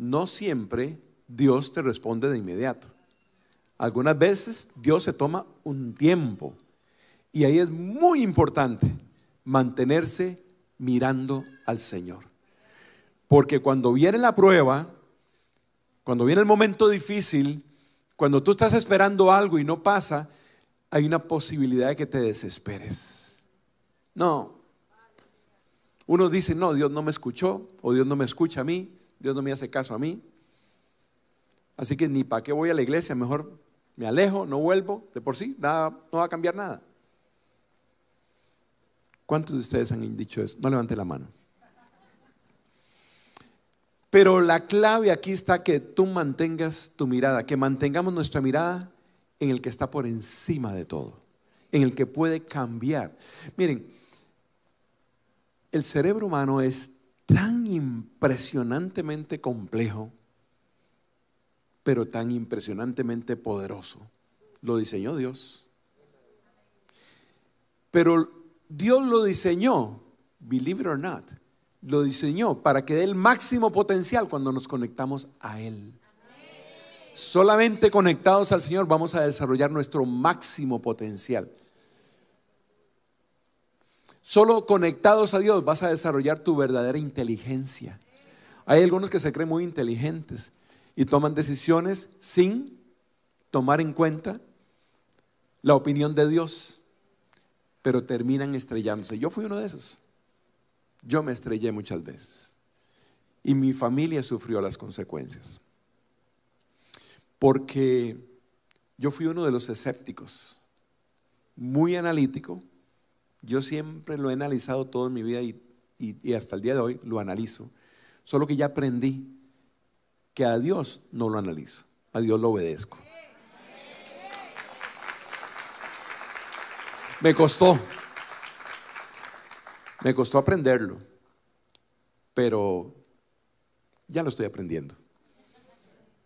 no siempre Dios te responde de inmediato. Algunas veces Dios se toma un tiempo y ahí es muy importante mantenerse mirando al Señor. Porque cuando viene la prueba, cuando viene el momento difícil, cuando tú estás esperando algo y no pasa, hay una posibilidad de que te desesperes. No. Uno dice no, Dios no me escuchó o Dios no me escucha a mí. Dios no me hace caso a mí. Así que ni para qué voy a la iglesia, mejor me alejo, no vuelvo, de por sí, nada, no va a cambiar nada. ¿Cuántos de ustedes han dicho eso? No levante la mano. Pero la clave aquí está que tú mantengas tu mirada, que mantengamos nuestra mirada en el que está por encima de todo, en el que puede cambiar. Miren, el cerebro humano es tan impresionantemente complejo, pero tan impresionantemente poderoso. Lo diseñó Dios. Pero Dios lo diseñó, believe it or not, lo diseñó para que dé el máximo potencial cuando nos conectamos a Él. Solamente conectados al Señor vamos a desarrollar nuestro máximo potencial. Solo conectados a Dios vas a desarrollar tu verdadera inteligencia. Hay algunos que se creen muy inteligentes y toman decisiones sin tomar en cuenta la opinión de Dios, pero terminan estrellándose. Yo fui uno de esos. Yo me estrellé muchas veces y mi familia sufrió las consecuencias. Porque yo fui uno de los escépticos, muy analítico, yo siempre lo he analizado todo en mi vida y, hasta el día de hoy lo analizo. Solo que ya aprendí que a Dios no lo analizo, a Dios lo obedezco. Me costó, me costó aprenderlo, pero ya lo estoy aprendiendo.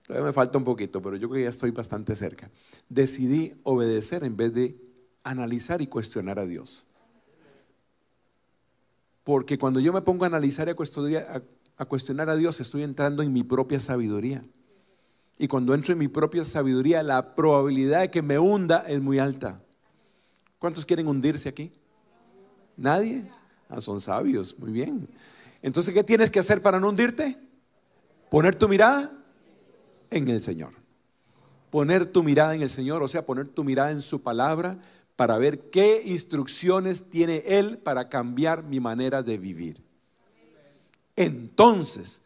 Todavía me falta un poquito, pero yo creo que ya estoy bastante cerca. Decidí obedecer en vez de analizar y cuestionar a Dios. Porque cuando yo me pongo a analizar y a cuestionar a, Dios, estoy entrando en mi propia sabiduría. Y cuando entro en mi propia sabiduría, la probabilidad de que me hunda es muy alta. ¿Cuántos quieren hundirse aquí? ¿Nadie? Ah, son sabios, muy bien. Entonces, ¿qué tienes que hacer para no hundirte? Poner tu mirada en el Señor. Poner tu mirada en el Señor, o sea, poner tu mirada en su palabra, para ver qué instrucciones tiene Él para cambiar mi manera de vivir. Entonces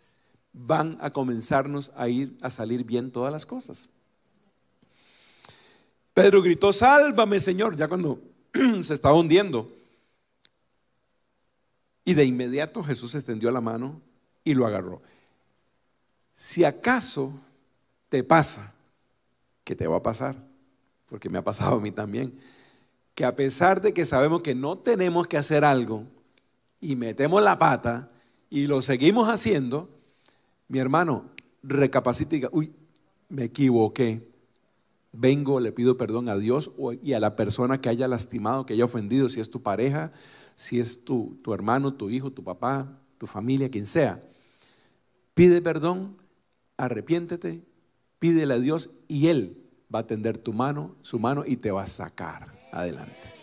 van a comenzarnos a ir a salir bien todas las cosas. Pedro gritó, sálvame Señor, ya cuando se estaba hundiendo. Y de inmediato Jesús extendió la mano y lo agarró. Si acaso te pasa, que te va a pasar, porque me ha pasado a mí también, que a pesar de que sabemos que no tenemos que hacer algo y metemos la pata y lo seguimos haciendo, mi hermano, recapacita y diga, uy, me equivoqué. Vengo, le pido perdón a Dios y a la persona que haya lastimado, que haya ofendido, si es tu pareja, si es tu, tu hermano, tu hijo, tu papá, tu familia, quien sea. Pide perdón, arrepiéntete, pídele a Dios y Él va a tender tu mano, su mano y te va a sacar. Adelante.